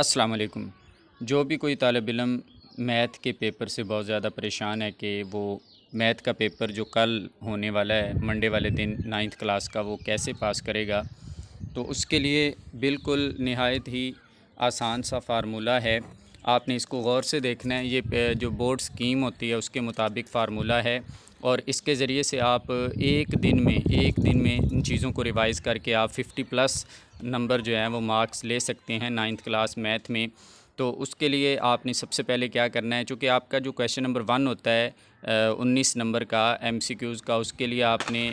अस्सलाम वालेकुम जो भी कोई तालब इलम मैथ के पेपर से बहुत ज़्यादा परेशान है कि वो मैथ का पेपर जो कल होने वाला है मंडे वाले दिन नाइन्थ क्लास का वो कैसे पास करेगा तो उसके लिए बिल्कुल नहायत ही आसान सा फार्मूला है आपने इसको गौर से देखना है ये जो बोर्ड स्कीम होती है उसके मुताबिक फार्मूला है और इसके ज़रिए से आप एक दिन में एक दिन में इन चीज़ों को रिवाइज़ करके आप 50 प्लस नंबर जो है वो मार्क्स ले सकते हैं नाइन्थ क्लास मैथ में तो उसके लिए आपने सबसे पहले क्या करना है चूँकि आपका जो क्वेश्चन नंबर वन होता है उन्नीस नंबर का एम का उसके लिए आपने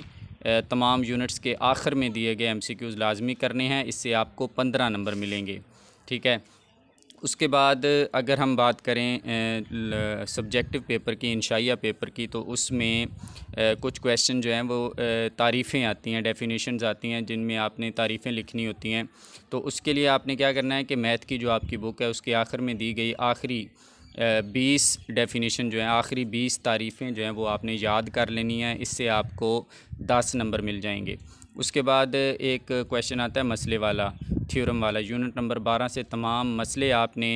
तमाम यूनिट्स के आखिर में दिए गए एम लाजमी करने हैं इससे आपको पंद्रह नंबर मिलेंगे ठीक है उसके बाद अगर हम बात करें सब्जेक्टिव पेपर की इंशाइया पेपर की तो उसमें कुछ क्वेश्चन जो हैं वो तारीफ़ें आती हैं डेफिनेशंस आती हैं जिनमें आपने तारीफ़ें लिखनी होती हैं तो उसके लिए आपने क्या करना है कि मैथ की जो आपकी बुक है उसके आखिर में दी गई आखिरी बीस डेफिनेशन जो है आखिरी बीस तारीफ़ें जो हैं वो आपने याद कर लेनी है इससे आपको दस नंबर मिल जाएंगे उसके बाद एक क्वेश्चन आता है मसले वाला थ्योरम वाला यूनिट नंबर बारह से तमाम मसले आपने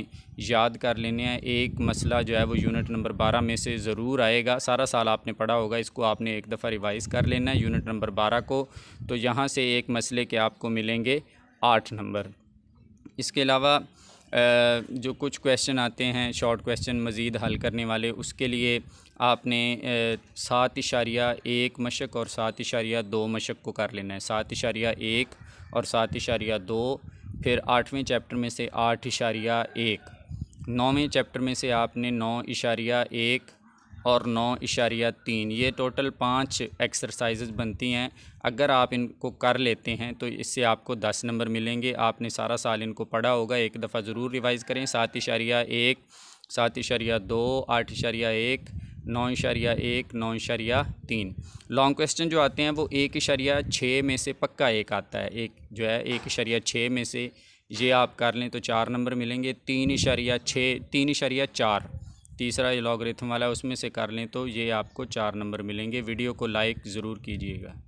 याद कर लेने हैं एक मसला जो है वो यूनिट नंबर बारह में से ज़रूर आएगा सारा साल आपने पढ़ा होगा इसको आपने एक दफ़ा रिवाइज़ कर लेना है यूनिट नंबर बारह को तो यहाँ से एक मसले के आपको मिलेंगे आठ नंबर इसके अलावा जो कुछ क्वेश्चन आते हैं शॉर्ट क्वेश्चन मज़ीद हल करने वाले उसके लिए आपने सात इशारिया एक मशक और सात इशारिया दो मशक को कर लेना है सात इशारिया एक और सात इशारिया दो फिर आठवें चैप्टर में से आठ इशारिया एक नौवें चैप्टर में से आपने नौ इशारिया एक और नौ इशारिया तीन ये टोटल पाँच एक्सरसाइजेज बनती हैं अगर आप इनको कर लेते हैं तो इससे आपको दस नंबर मिलेंगे आपने सारा साल इनको पढ़ा होगा एक दफ़ा ज़रूर रिवाइज़ करें सात इशारिया एक सात इशारिया दो आठ इशारिया एक नौ इशारिया एक नौ इशारिया तीन लॉन्ग क्वेश्चन जो आते हैं वो एक इशारिया छः में से पक्का एक आता है एक जो है एक इशारिया छः में से ये आप कर लें तो चार नंबर मिलेंगे तीन इशारिया छः तीन इशारिया चार तीसरा ये लॉगरिथम वाला है उसमें से कर लें तो ये आपको चार नंबर मिलेंगे वीडियो को लाइक ज़रूर कीजिएगा